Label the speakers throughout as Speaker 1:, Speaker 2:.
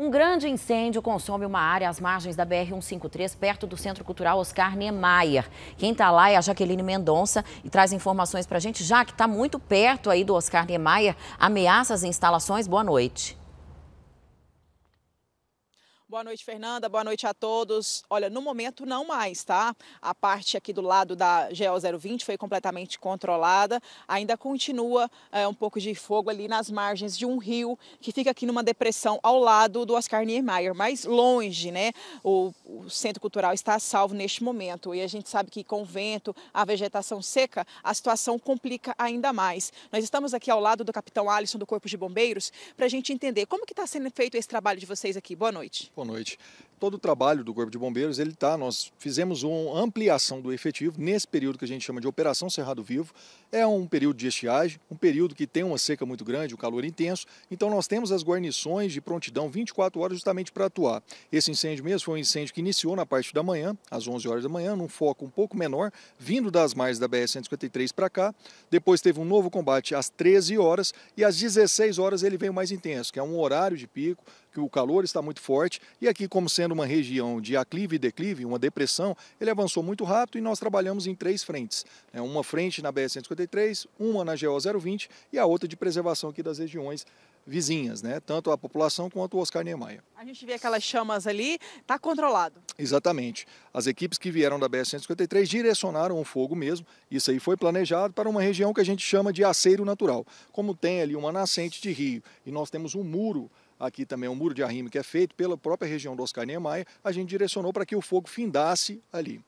Speaker 1: Um grande incêndio consome uma área às margens da BR-153, perto do Centro Cultural Oscar Niemeyer. Quem está lá é a Jaqueline Mendonça e traz informações para a gente, já que está muito perto aí do Oscar Niemeyer, ameaça as instalações. Boa noite.
Speaker 2: Boa noite, Fernanda. Boa noite a todos. Olha, no momento não mais, tá? A parte aqui do lado da GO 020 foi completamente controlada. Ainda continua é, um pouco de fogo ali nas margens de um rio que fica aqui numa depressão ao lado do Oscar Niemeyer, mais longe, né? O, o Centro Cultural está salvo neste momento. E a gente sabe que com o vento, a vegetação seca, a situação complica ainda mais. Nós estamos aqui ao lado do capitão Alisson do Corpo de Bombeiros para a gente entender como que está sendo feito esse trabalho de
Speaker 3: vocês aqui. Boa noite. Boa noite. Todo o trabalho do Corpo de Bombeiros, ele tá, nós fizemos uma ampliação do efetivo nesse período que a gente chama de Operação Cerrado Vivo. É um período de estiagem, um período que tem uma seca muito grande, um calor intenso. Então nós temos as guarnições de prontidão 24 horas justamente para atuar. Esse incêndio mesmo foi um incêndio que iniciou na parte da manhã, às 11 horas da manhã, num foco um pouco menor, vindo das margens da BR-153 para cá. Depois teve um novo combate às 13 horas e às 16 horas ele veio mais intenso, que é um horário de pico, que o calor está muito forte e aqui, como sendo uma região de aclive e declive, uma depressão, ele avançou muito rápido e nós trabalhamos em três frentes. Né? Uma frente na BR-153, uma na GO 020 e a outra de preservação aqui das regiões vizinhas, né? tanto a população quanto o Oscar Niemeyer.
Speaker 2: A gente vê aquelas chamas ali, está controlado.
Speaker 3: Exatamente. As equipes que vieram da BS 153 direcionaram o fogo mesmo, isso aí foi planejado para uma região que a gente chama de aceiro natural. Como tem ali uma nascente de rio e nós temos um muro aqui também é um muro de arrime que é feito pela própria região do Oscar Niemeyer, a gente direcionou para que o fogo findasse ali.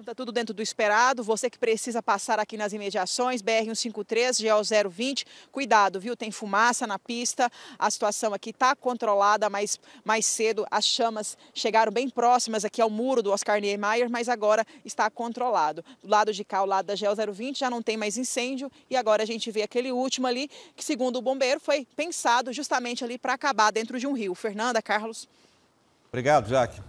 Speaker 2: Está tudo dentro do esperado. Você que precisa passar aqui nas imediações, BR-153, GO 020, cuidado, viu? Tem fumaça na pista. A situação aqui está controlada, mas mais cedo as chamas chegaram bem próximas aqui ao muro do Oscar Niemeyer, mas agora está controlado. Do lado de cá, o lado da GO 020, já não tem mais incêndio. E agora a gente vê aquele último ali, que segundo o bombeiro, foi pensado justamente ali para acabar dentro de um rio. Fernanda, Carlos.
Speaker 3: Obrigado, Jaque.